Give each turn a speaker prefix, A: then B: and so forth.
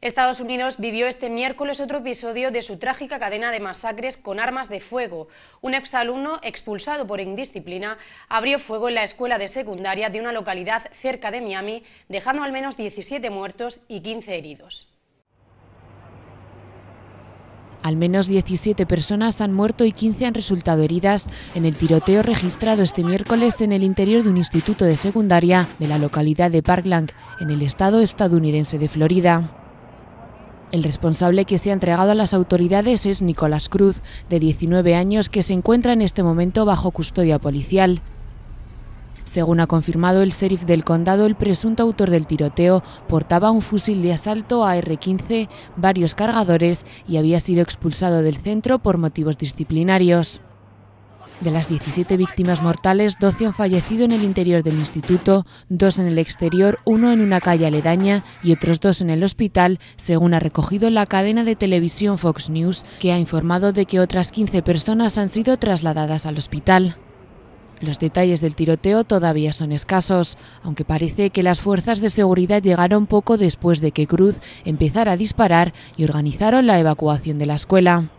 A: Estados Unidos vivió este miércoles otro episodio de su trágica cadena de masacres con armas de fuego. Un exalumno expulsado por indisciplina abrió fuego en la escuela de secundaria de una localidad cerca de Miami, dejando al menos 17 muertos y 15 heridos.
B: Al menos 17 personas han muerto y 15 han resultado heridas en el tiroteo registrado este miércoles en el interior de un instituto de secundaria de la localidad de Parkland, en el estado estadounidense de Florida. El responsable que se ha entregado a las autoridades es Nicolás Cruz, de 19 años, que se encuentra en este momento bajo custodia policial. Según ha confirmado el sheriff del condado, el presunto autor del tiroteo portaba un fusil de asalto AR-15, varios cargadores y había sido expulsado del centro por motivos disciplinarios. De las 17 víctimas mortales, 12 han fallecido en el interior del instituto, dos en el exterior, uno en una calle aledaña y otros dos en el hospital, según ha recogido la cadena de televisión Fox News, que ha informado de que otras 15 personas han sido trasladadas al hospital. Los detalles del tiroteo todavía son escasos, aunque parece que las fuerzas de seguridad llegaron poco después de que Cruz empezara a disparar y organizaron la evacuación de la escuela.